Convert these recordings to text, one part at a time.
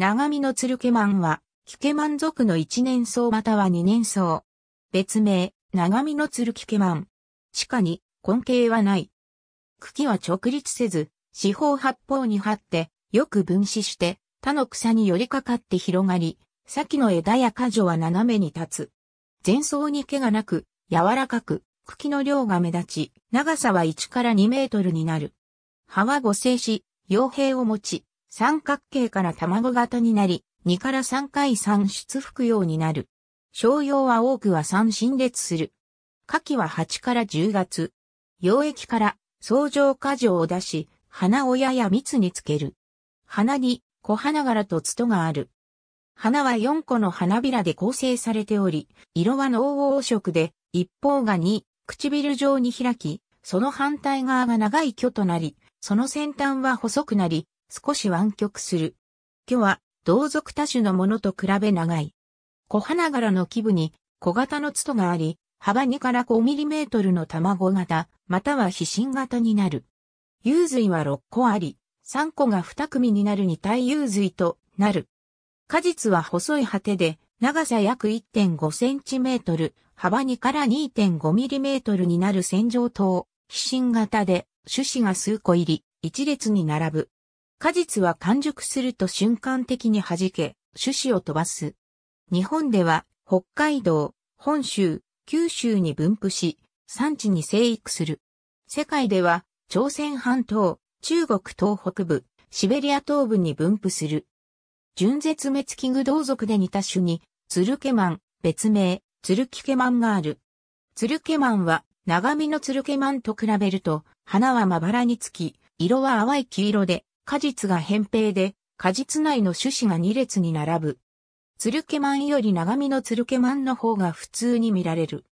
長身のツルケマンは、キケマン族の一年草または二年草。別名、長身のツルキケマン。地下に根茎はない。茎は直立せず、四方八方に張って、よく分子して、他の草に寄りかかって広がり、先の枝や果樹は斜めに立つ。前草に毛がなく、柔らかく、茎の量が目立ち、長さは1から2メートルになる。葉は五星子、傭兵を持ち、三角形から卵型になり、2から3回産出服用になる。商用は多くは三新列する。夏季は8から10月。溶液から相乗果樹を出し、花親や蜜につける。花に小花柄とツトがある。花は4個の花びらで構成されており、色は濃黄色で、一方が2、唇状に開き、その反対側が長い巨となり、その先端は細くなり、少し湾曲する。魚は同族多種のものと比べ長い。小花柄の基部に小型の筒があり、幅2から5トルの卵型、または皮心型になる。幽髄は6個あり、3個が2組になるに、体幽髄となる。果実は細い果てで、長さ約1 5トル、幅2から2 5トルになる線状糖、皮心型で、種子が数個入り、一列に並ぶ。果実は完熟すると瞬間的に弾け、種子を飛ばす。日本では北海道、本州、九州に分布し、産地に生育する。世界では朝鮮半島、中国東北部、シベリア東部に分布する。純絶滅危惧同族で似た種に、ツルケマン、別名、ツルキケマンがある。ツルケマンは、長身のツルケマンと比べると、花はまばらにつき、色は淡い黄色で、果実が扁平で、果実内の種子が2列に並ぶ。ツルケマンより長身のツルケマンの方が普通に見られる。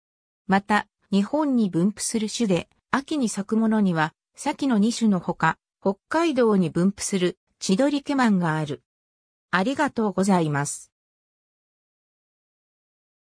また、日本に分布する種で、秋に咲くものには、先の2種のほか、北海道に分布する千鳥ケマンがある。ありがとうございます。